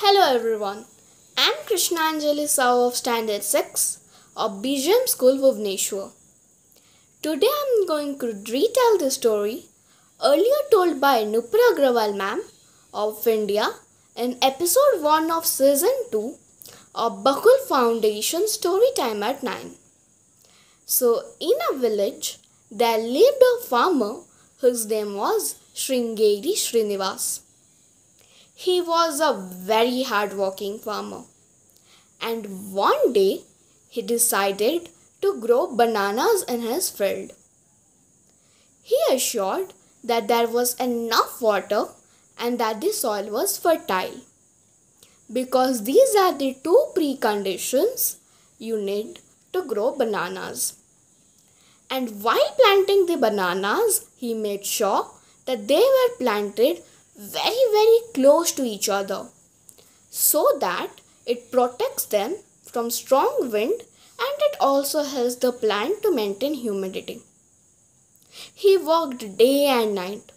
Hello everyone. I am Krishna Anjali Sao of Standard 6 of BGM School Nashua. Today I am going to retell the story earlier told by Nupra Agrawal ma'am of India in episode 1 of season 2 of Bakul Foundation Story Time at 9. So in a village there lived a farmer whose name was Sringeri Srinivas. He was a very hard-working farmer. And one day, he decided to grow bananas in his field. He assured that there was enough water and that the soil was fertile. Because these are the two preconditions you need to grow bananas. And while planting the bananas, he made sure that they were planted very very close to each other so that it protects them from strong wind and it also helps the plant to maintain humidity. He worked day and night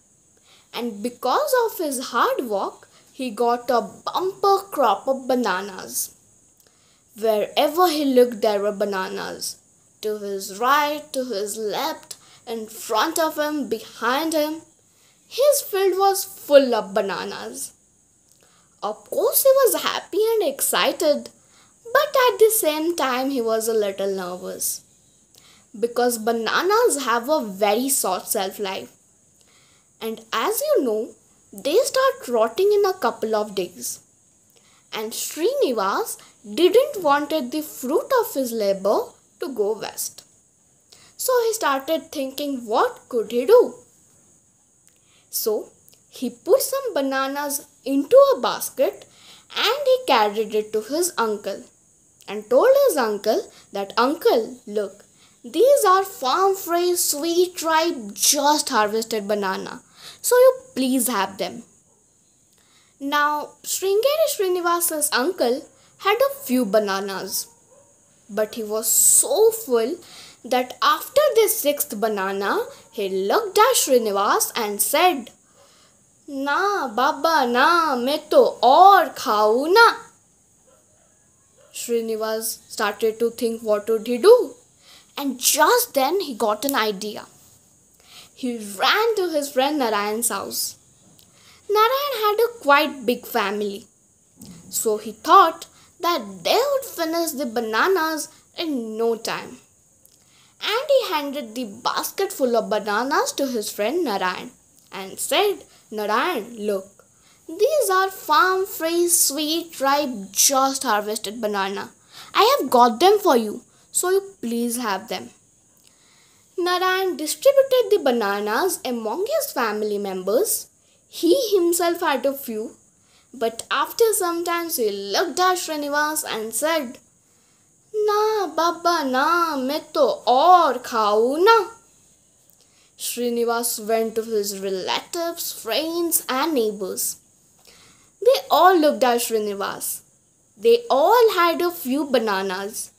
and because of his hard work he got a bumper crop of bananas. Wherever he looked there were bananas to his right, to his left, in front of him, behind him his field was full of bananas. Of course, he was happy and excited, but at the same time, he was a little nervous because bananas have a very short shelf life. And as you know, they start rotting in a couple of days. And Srinivas didn't wanted the fruit of his labor to go waste. So he started thinking what could he do? So he put some bananas into a basket and he carried it to his uncle and told his uncle that, Uncle, look, these are farm fresh, sweet, ripe, just harvested banana. So you please have them. Now, Sringeri Srinivasa's uncle had a few bananas but he was so full that after the sixth banana, he looked at Srinivas and said, Na, Baba, na, main to aur khau na. Srinivas started to think what would he do. And just then he got an idea. He ran to his friend Narayan's house. Narayan had a quite big family. So he thought that they would finish the bananas in no time. And he handed the basket full of bananas to his friend Narayan and said, Narayan, look, these are farm free sweet, ripe, just harvested banana. I have got them for you, so you please have them. Narayan distributed the bananas among his family members. He himself had a few but after some time she looked at Srinivas and said, "Na, Baba, na, me to or खाऊ ना Srinivas went to his relatives, friends, and neighbors. They all looked at Srinivas. They all had a few bananas,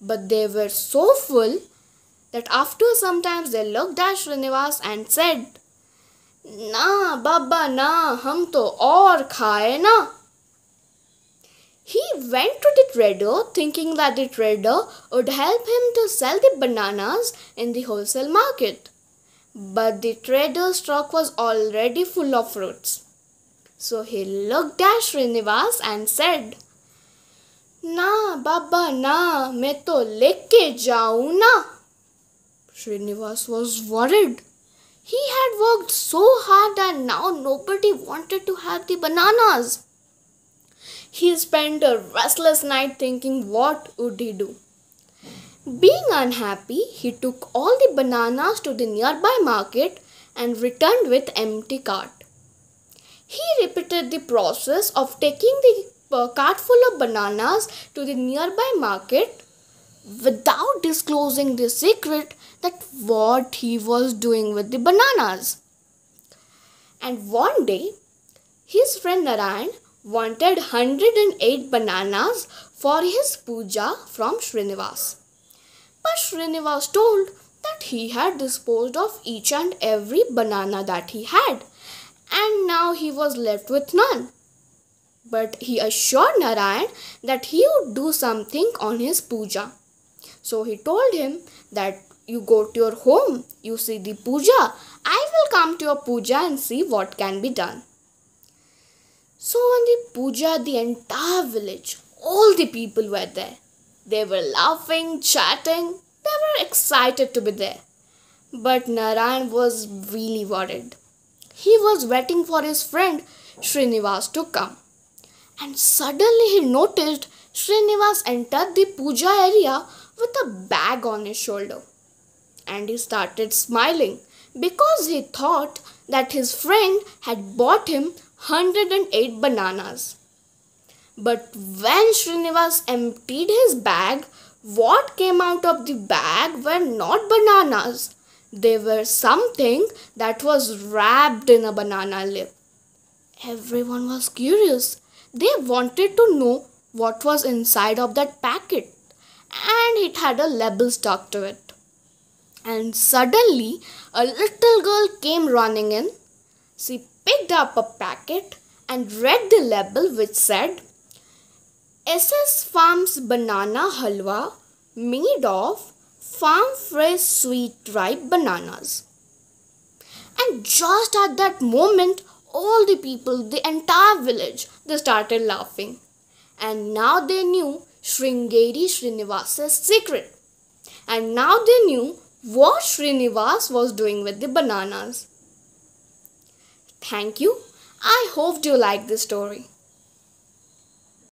but they were so full that after some time they looked at Srinivas and said, ना बाबा ना हम तो और खाए ना He went to the trader thinking that the trader would help him to sell the bananas in the wholesale market. But the trader's truck was already full of fruits. So he looked at Srinivas and said, Na, Baba, na, मैं तो लेके जाऊँ ना. Srinivas was worried. He had worked so hard and now nobody wanted to have the bananas. He spent a restless night thinking what would he do. Being unhappy, he took all the bananas to the nearby market and returned with empty cart. He repeated the process of taking the uh, cart full of bananas to the nearby market without disclosing the secret that what he was doing with the bananas. And one day, his friend Narayan wanted 108 bananas for his puja from Srinivas. But Srinivas told that he had disposed of each and every banana that he had and now he was left with none. But he assured Narayan that he would do something on his puja. So he told him that you go to your home, you see the puja. I will come to your puja and see what can be done. So on the puja, the entire village, all the people were there. They were laughing, chatting, they were excited to be there. But Narayan was really worried. He was waiting for his friend Srinivas to come. And suddenly he noticed Srinivas entered the puja area with a bag on his shoulder and he started smiling because he thought that his friend had bought him 108 bananas. But when Srinivas emptied his bag, what came out of the bag were not bananas. They were something that was wrapped in a banana leaf. Everyone was curious. They wanted to know what was inside of that packet and it had a label stuck to it and suddenly a little girl came running in. She picked up a packet and read the label which said SS Farms Banana Halwa made of farm fresh sweet ripe bananas. And just at that moment, all the people, the entire village, they started laughing. And now they knew Sringeri Srinivasa's secret. And now they knew what Srinivas was doing with the bananas. Thank you. I hope you like this story.